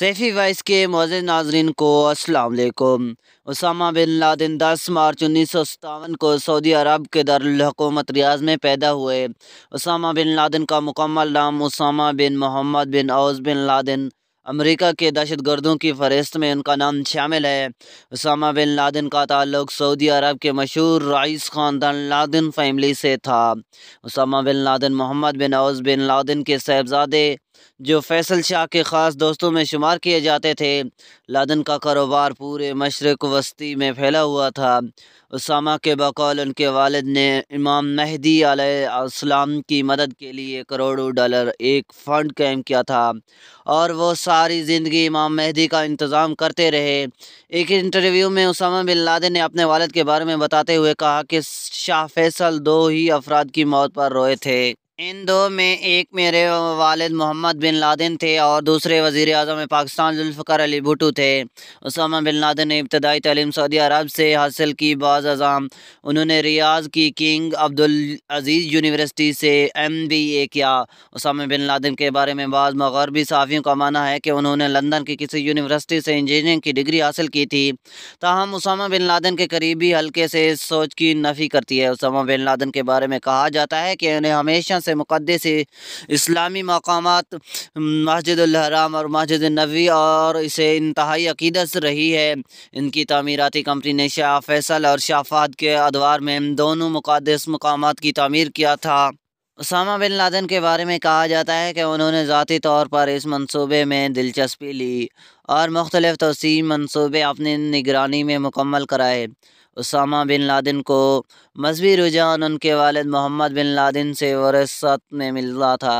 सैफी वाइस के मोज़ नाजरन को असलकुम उसामा बिन लादिन 10 मार्च उन्नीस सौ सतावन को सऊदी अरब के दारकूमत रियाज में पैदा हुए उसामा बिन लादिन का मुकम्मल नाम Osama bin Mohammed bin Awad bin Laden America के दहशत गर्दों की फहरिस्त में उनका नाम शामिल है उसामा बिन लादिन का ताल्लुक सऊदी अरब के मशहूर रईस ख़ानदान लादिन फैमिली से था उसामा बिन Laden Mohammad bin Awad bin Laden के साहबजादे जो फैसल शाह के ख़ास दोस्तों में शुमार किए जाते थे लादन का कारोबार पूरे मशरक वस्ती में फैला हुआ था उसामा के बकौल उनके वालद ने इमाम महदी आलाम की मदद के लिए करोड़ों डॉलर एक फ़ंड कैम किया था और वो सारी ज़िंदगी इमाम महदी का इंतज़ाम करते रहे एक इंटरव्यू में उसामा बिन लादन ने अपने वालद के बारे में बताते हुए कहा कि शाह फैसल दो ही अफराद की मौत पर रोए थे इन दो में एक मेरे वालिद मोहम्मद बिन लादेन थे और दूसरे वजीर अजम पाकिस्तान जुल्फ़ार अली भुटू थे उसामा बिन लादेन ने इब्तदाई तलीम सऊदी अरब से हासिल की बाज़ अजाम उन्होंने रियाज की किंग अब्दुल अजीज़ यूनिवर्सिटी से एम बी ए किया उसामा बिन लादेन के बारे में बाज़ मगरबी सहाफ़ियों का माना है कि उन्होंने लंदन की किसी यूनिवर्सिटी से इंजीनियरिंग की डिग्री हासिल की थी ताहम उसामा बिन लादेन के करीबी हल्के से सोच की नफ़ी करती है उसामा बिन लादेन के बारे में कहा जाता है कि उन्हें हमेशा से मुक़दस इस्लामी मकाम मस्जिदहराम और मस्जिद नबी और इसे इंतहाई अकीदत रही है इनकी तमीराती कंपनी ने शाह फैसल और शाहफात के अदवार में दोनों मुक़दस मकाम की तमीर किया था उसामा बिन लादन के बारे में कहा जाता है कि उन्होंने ज़ाती तौर पर इस मंसूबे में दिलचस्पी ली और मुख्तलिफ तोसीम मनसूबे अपनी निगरानी में मुकम्मल कराए उसामा बिन लादिन को मजहबी रुझान उनके वालद मोहम्मद बिन लादिन से वरसत में मिला था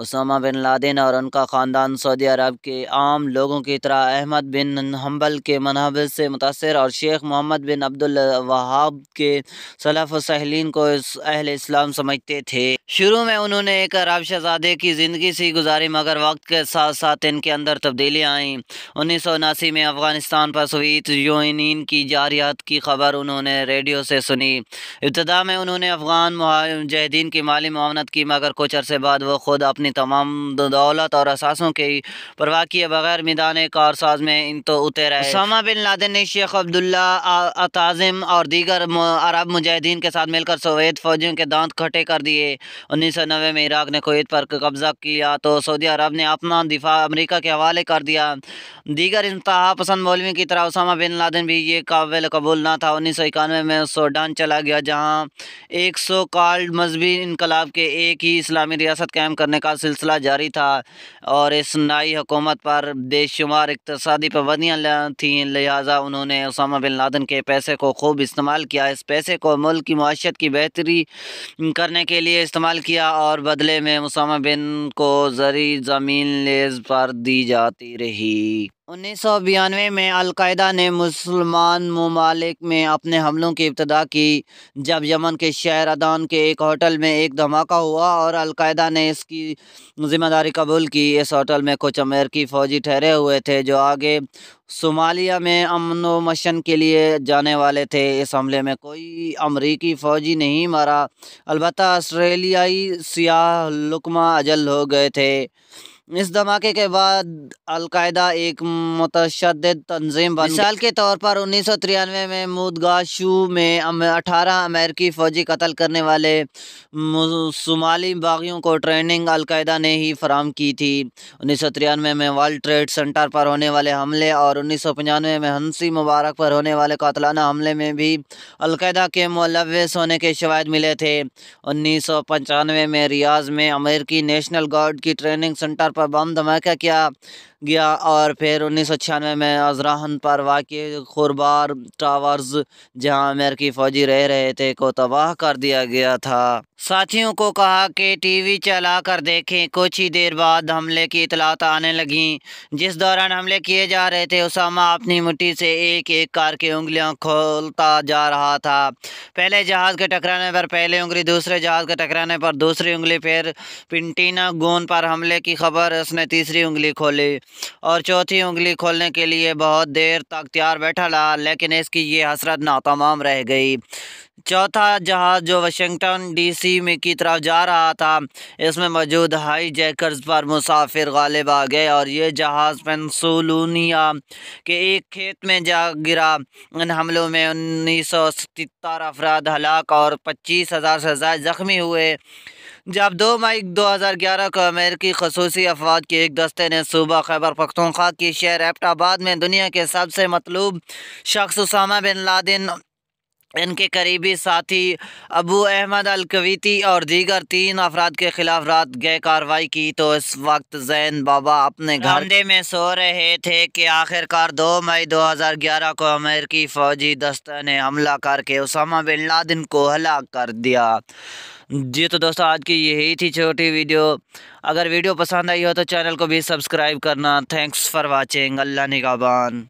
उसामा बिन लादेन और उनका ख़ानदान सऊदी अरब के आम लोगों की तरह अहमद बिन हम्बल के मनहब से मुतासर और शेख मोहम्मद बिन अब्दुल वहाब के सलाफ सहलिन को अहल इस्लाम समझते थे शुरू में उन्होंने एक अरब शहजादे की ज़िंदगी सी गुजारी मगर वक्त के साथ साथ इनके अंदर तब्दीलियाँ आईं उन्नीस सौ उनासी में अफ़गानिस्तान पर सवीत यून की जारियात की खबर उन्होंने रेडियो से सुनी इब्तदा में उन्होंने अफ़गान मुजाहिदीन की माली मामनत की मगर कुछ अरसे बाद वो खुद अपने अपनी तमाम दौलत और असासों के परवाह किए बगैर मैदान कारसाज में इन तो उतर रहे सामा बिन लादेन ने शेख अब्दुल्ला अताज़िम और दीगर अरब मुजाहिदीन के साथ मिलकर सोवियत फौजियों के दांत खटे कर दिए उन्नीस सौ नबे में इराक ने कोत पर कब्जा किया तो सऊदी अरब ने अपना दिफा अमरीका के हवाले कर दिया दीगर इंतहा पसंद मौलवी की तरह उसामा बिन लादेन भी ये काबिल कबूल ना था उन्नीस सौ इक्यानवे में सोडान चला गया जहाँ एक सौ कार्ड मजहबी इनकलाब के एक ही इस्लामी रियासत कायम करने का का सिलसिला जारी था और इस नई हुकूमत पर बेशुमार इकतसादी पाबंदियाँ थीं लिहाजा उन्होंने उसामा बिन लादन के पैसे को खूब इस्तेमाल किया इस पैसे को मुल्क की माशत की बेहतरी करने के लिए इस्तेमाल किया और बदले में उसामा बिन को जरी ज़मीन लेज पर दी जाती रही उन्नीस सौ बयानवे में अलकायदा ने मुसलमान ममालिक में अपने हमलों की इब्तदा की जब यमन के शहर अदान के एक होटल में एक धमाका हुआ और अलकायदा ने इसकी जिम्मेदारी कबूल की इस होटल में कुछ अमेरिकी फ़ौजी ठहरे हुए थे जो आगे सोमालिया में अमन व मशन के लिए जाने वाले थे इस हमले में कोई अमरीकी फ़ौजी नहीं मारा अलबत् आस्ट्रेलियाई सियाह लुकमा अजल हो गए थे इस धमाके के बाद अलकायदा एक मतशद तंजीम बन मिसाल के तौर पर उन्नीस सौ तिरानवे में मुदगाशू में अठारह अमेरिकी फ़ौजी कत्ल करने वाले शुमाली बागियों को ट्रेनिंग अलकायदा ने ही फराम की थी उन्नीस सौ तिरानवे में वर्ल्ड ट्रेड सेंटर पर होने वाले हमले और उन्नीस सौ पचानवे में हंसी मुबारक पर होने वाले कतलाना हमले में भी अलकायदा के मुलविस होने के शवायद मिले थे उन्नीस सौ पंचानवे में रियाज में अमेरिकी नेशनल गार्ड की ट्रेनिंग सेंटर पर पर बम धमाका किया गया और फिर उन्नीस सौ छियानवे में अजराहन पर वाक़ खुरबार टावर्स जहां अमेरिकी फ़ौजी रह रहे थे को तबाह कर दिया गया था साथियों को कहा कि टीवी चला कर देखें कुछ ही देर बाद हमले की इतलात आने लगी जिस दौरान हमले किए जा रहे थे उसामा अपनी मुट्ठी से एक एक कार की उंगलियां खोलता जा रहा था पहले जहाज़ के टकराने पर पहले उंगली दूसरे जहाज़ के टकराने पर दूसरी उंगली फिर पिंटीना गोन पर हमले की खबर उसने तीसरी उंगली खोली और चौथी उंगली खोलने के लिए बहुत देर तक तैयार बैठा रहा लेकिन इसकी ये हसरत नातमाम रह गई चौथा जहाज़ जो वाशिंगटन डीसी में की तरफ जा रहा था इसमें मौजूद हाई जैकर्स पर मुसाफिर गालिब आ गए और ये जहाज़ पेंसुलूनिया के एक खेत में जा गिरा इन हमलों में उन्नीस सौ सतर अफराद हलाक और पच्चीस हज़ार से ज़्यादा ज़ख्मी हुए जब दो मई 2011 को अमेरिकी खसूसी अफवाज के एक दस्ते ने सूबा खैबर पख्तनख्वा के शहर एपटाबाद में दुनिया के सबसे मतलूब शख्स उसामा बिन लादिन इनके करीबी साथी अबू अहमद अलकवीती और दीगर तीन अफराद के खिलाफ रात गए कार्रवाई की तो इस वक्त जैन बाबा अपने घंधे में सो रहे थे कि आखिरकार 2 मई 2011 को अमेरिकी फौजी दस्ता ने हमला करके उसामा बिन लादिन को हलाक कर दिया जी तो दोस्तों आज की यही थी छोटी वीडियो अगर वीडियो पसंद आई हो तो चैनल को भी सब्सक्राइब करना थैंक्स फॉर वॉचिंग अल्लाह निगाबान